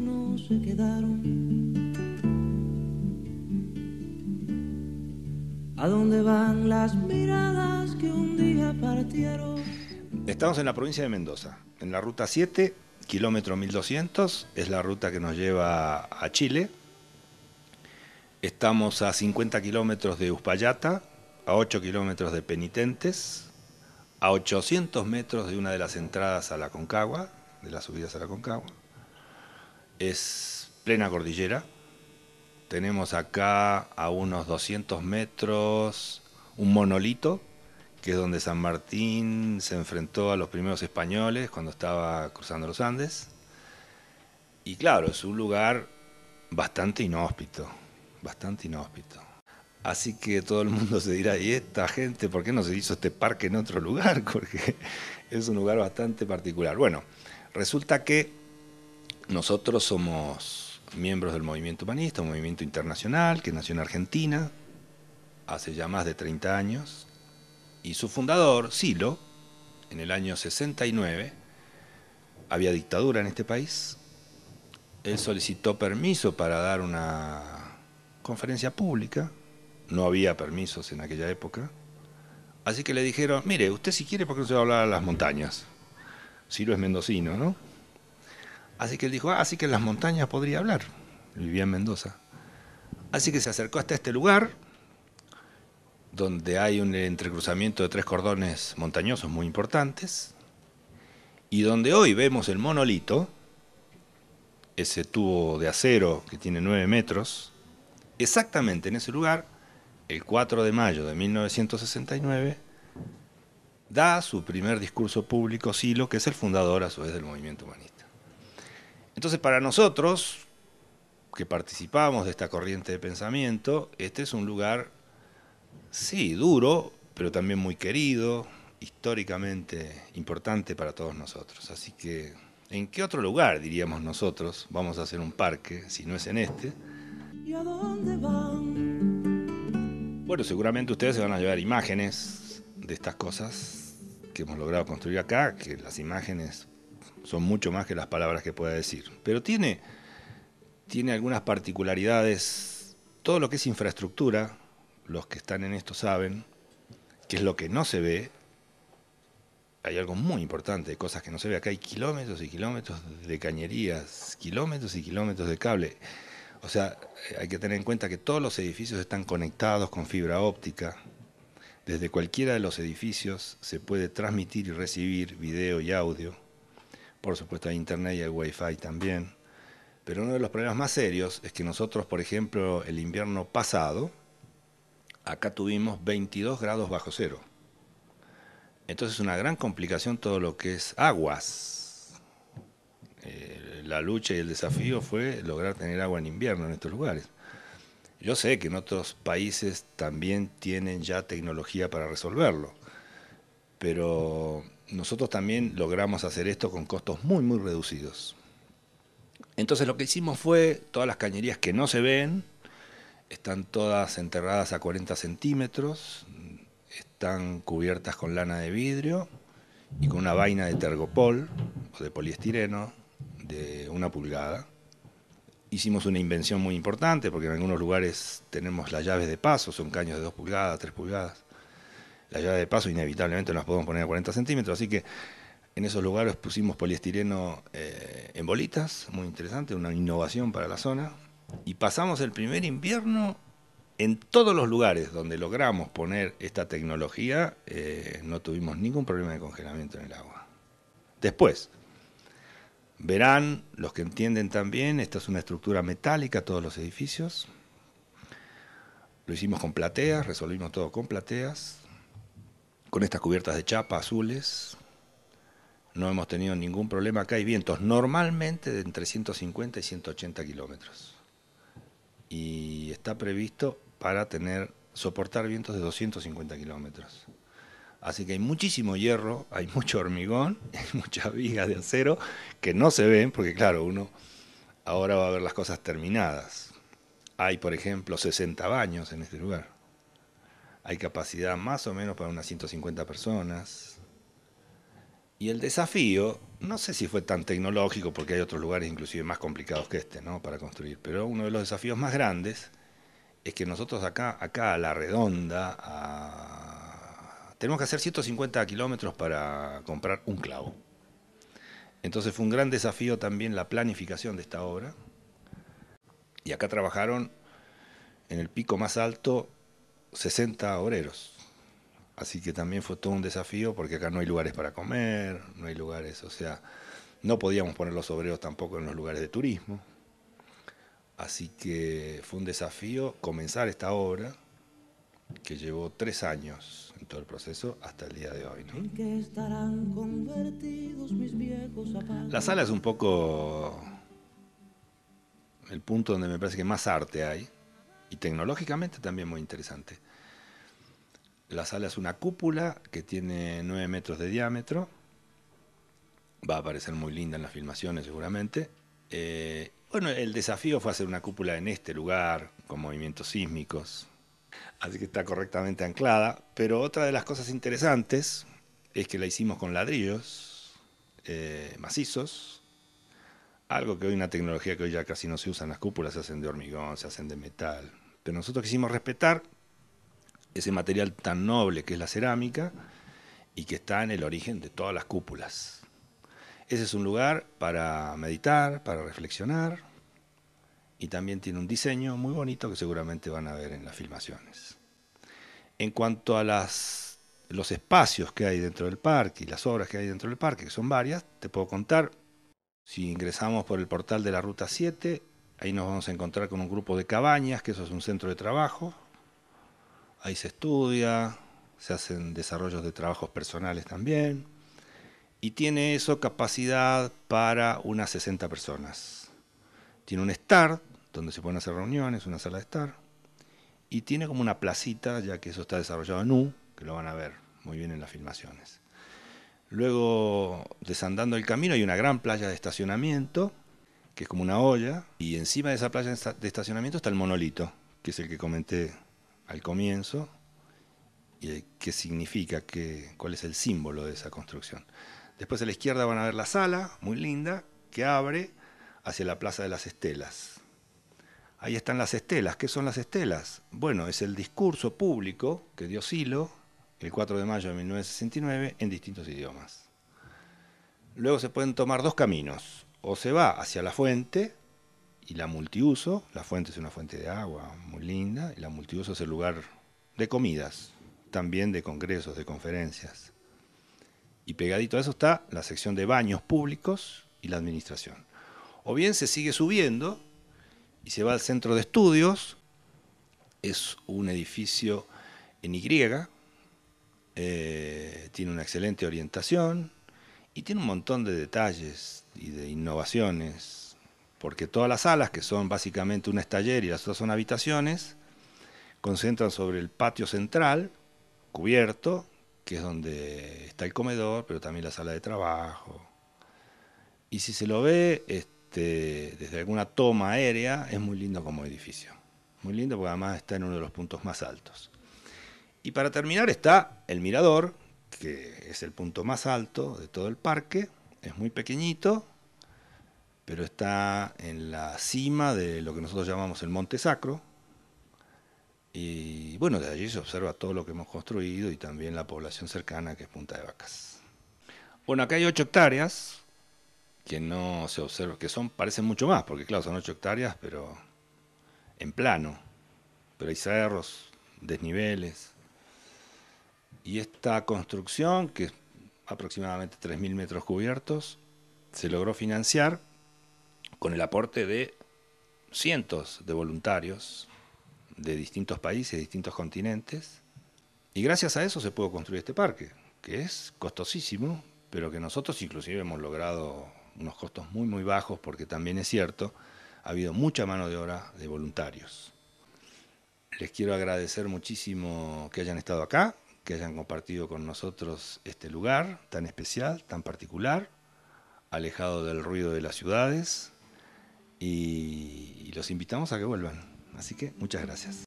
no se quedaron. ¿A dónde van las miradas que un día partieron? Estamos en la provincia de Mendoza, en la ruta 7, kilómetro 1200, es la ruta que nos lleva a Chile. Estamos a 50 kilómetros de Uspallata, a 8 kilómetros de Penitentes, a 800 metros de una de las entradas a la Concagua, de las subidas a la Concagua es plena cordillera. Tenemos acá a unos 200 metros un monolito, que es donde San Martín se enfrentó a los primeros españoles cuando estaba cruzando los Andes. Y claro, es un lugar bastante inhóspito, bastante inhóspito. Así que todo el mundo se dirá, ¿y esta gente por qué no se hizo este parque en otro lugar? Porque es un lugar bastante particular. Bueno, resulta que nosotros somos miembros del movimiento humanista, un movimiento internacional que nació en Argentina hace ya más de 30 años, y su fundador, Silo, en el año 69, había dictadura en este país, él solicitó permiso para dar una conferencia pública, no había permisos en aquella época, así que le dijeron, mire, usted si quiere, ¿por qué no se va a hablar a las montañas? Silo es mendocino, ¿no? Así que él dijo, ah, así que en las montañas podría hablar. Vivía en Mendoza. Así que se acercó hasta este lugar, donde hay un entrecruzamiento de tres cordones montañosos muy importantes, y donde hoy vemos el monolito, ese tubo de acero que tiene nueve metros, exactamente en ese lugar, el 4 de mayo de 1969, da su primer discurso público Silo, que es el fundador a su vez del movimiento humanista. Entonces, para nosotros, que participamos de esta corriente de pensamiento, este es un lugar, sí, duro, pero también muy querido, históricamente importante para todos nosotros. Así que, ¿en qué otro lugar, diríamos nosotros, vamos a hacer un parque, si no es en este? Bueno, seguramente ustedes se van a llevar imágenes de estas cosas que hemos logrado construir acá, que las imágenes son mucho más que las palabras que pueda decir. Pero tiene, tiene algunas particularidades, todo lo que es infraestructura, los que están en esto saben, que es lo que no se ve, hay algo muy importante, cosas que no se ve. Acá hay kilómetros y kilómetros de cañerías, kilómetros y kilómetros de cable. O sea, hay que tener en cuenta que todos los edificios están conectados con fibra óptica. Desde cualquiera de los edificios se puede transmitir y recibir video y audio por supuesto hay Internet y hay wifi también. Pero uno de los problemas más serios es que nosotros, por ejemplo, el invierno pasado, acá tuvimos 22 grados bajo cero. Entonces es una gran complicación todo lo que es aguas. Eh, la lucha y el desafío fue lograr tener agua en invierno en estos lugares. Yo sé que en otros países también tienen ya tecnología para resolverlo pero nosotros también logramos hacer esto con costos muy, muy reducidos. Entonces lo que hicimos fue, todas las cañerías que no se ven, están todas enterradas a 40 centímetros, están cubiertas con lana de vidrio y con una vaina de tergopol o de poliestireno de una pulgada. Hicimos una invención muy importante porque en algunos lugares tenemos las llaves de paso, son caños de dos pulgadas, tres pulgadas la llave de paso inevitablemente nos podemos poner a 40 centímetros, así que en esos lugares pusimos poliestireno eh, en bolitas, muy interesante, una innovación para la zona, y pasamos el primer invierno en todos los lugares donde logramos poner esta tecnología, eh, no tuvimos ningún problema de congelamiento en el agua. Después, verán, los que entienden también, esta es una estructura metálica, todos los edificios. Lo hicimos con plateas, resolvimos todo con plateas con estas cubiertas de chapa azules. No hemos tenido ningún problema. Acá hay vientos normalmente de entre 150 y 180 kilómetros. Y está previsto para tener, soportar vientos de 250 kilómetros. Así que hay muchísimo hierro, hay mucho hormigón, hay muchas vigas de acero que no se ven, porque claro, uno ahora va a ver las cosas terminadas. Hay, por ejemplo, 60 baños en este lugar hay capacidad más o menos para unas 150 personas. Y el desafío, no sé si fue tan tecnológico, porque hay otros lugares inclusive más complicados que este, ¿no? Para construir, pero uno de los desafíos más grandes es que nosotros acá, acá a la redonda, tenemos que hacer 150 kilómetros para comprar un clavo. Entonces fue un gran desafío también la planificación de esta obra. Y acá trabajaron en el pico más alto 60 obreros. Así que también fue todo un desafío porque acá no hay lugares para comer, no hay lugares, o sea, no podíamos poner los obreros tampoco en los lugares de turismo. Así que fue un desafío comenzar esta obra que llevó tres años en todo el proceso hasta el día de hoy. La sala es un poco el punto donde me parece que más arte hay y tecnológicamente también muy interesante. La sala es una cúpula que tiene 9 metros de diámetro. Va a parecer muy linda en las filmaciones seguramente. Eh, bueno, el desafío fue hacer una cúpula en este lugar, con movimientos sísmicos. Así que está correctamente anclada. Pero otra de las cosas interesantes es que la hicimos con ladrillos eh, macizos. Algo que hoy una tecnología que hoy ya casi no se usa en las cúpulas, se hacen de hormigón, se hacen de metal. Pero nosotros quisimos respetar ese material tan noble que es la cerámica y que está en el origen de todas las cúpulas. Ese es un lugar para meditar, para reflexionar y también tiene un diseño muy bonito que seguramente van a ver en las filmaciones. En cuanto a las, los espacios que hay dentro del parque y las obras que hay dentro del parque, que son varias, te puedo contar, si ingresamos por el portal de la Ruta 7, Ahí nos vamos a encontrar con un grupo de cabañas, que eso es un centro de trabajo. Ahí se estudia, se hacen desarrollos de trabajos personales también. Y tiene eso capacidad para unas 60 personas. Tiene un estar, donde se pueden hacer reuniones, una sala de estar. Y tiene como una placita, ya que eso está desarrollado en U, que lo van a ver muy bien en las filmaciones. Luego, desandando el camino, hay una gran playa de estacionamiento que es como una olla, y encima de esa playa de estacionamiento está el monolito, que es el que comenté al comienzo, y qué significa, qué, cuál es el símbolo de esa construcción. Después a la izquierda van a ver la sala, muy linda, que abre hacia la Plaza de las Estelas. Ahí están las estelas. ¿Qué son las estelas? Bueno, es el discurso público que dio Silo el 4 de mayo de 1969 en distintos idiomas. Luego se pueden tomar dos caminos o se va hacia la fuente y la multiuso, la fuente es una fuente de agua muy linda, y la multiuso es el lugar de comidas, también de congresos, de conferencias. Y pegadito a eso está la sección de baños públicos y la administración. O bien se sigue subiendo y se va al centro de estudios, es un edificio en Y, eh, tiene una excelente orientación y tiene un montón de detalles y de innovaciones, porque todas las salas, que son básicamente un taller y las otras son habitaciones, concentran sobre el patio central, cubierto, que es donde está el comedor, pero también la sala de trabajo. Y si se lo ve este, desde alguna toma aérea, es muy lindo como edificio. Muy lindo porque además está en uno de los puntos más altos. Y para terminar está el mirador, que es el punto más alto de todo el parque, es muy pequeñito, pero está en la cima de lo que nosotros llamamos el Monte Sacro. Y bueno, de allí se observa todo lo que hemos construido y también la población cercana que es Punta de Vacas. Bueno, acá hay 8 hectáreas que no se observa, que son, parecen mucho más, porque claro, son 8 hectáreas, pero en plano. Pero hay cerros, desniveles. Y esta construcción, que es aproximadamente 3.000 metros cubiertos, se logró financiar con el aporte de cientos de voluntarios de distintos países, distintos continentes, y gracias a eso se pudo construir este parque, que es costosísimo, pero que nosotros inclusive hemos logrado unos costos muy muy bajos, porque también es cierto, ha habido mucha mano de obra de voluntarios. Les quiero agradecer muchísimo que hayan estado acá, que hayan compartido con nosotros este lugar tan especial, tan particular, alejado del ruido de las ciudades y, y los invitamos a que vuelvan. Así que muchas gracias.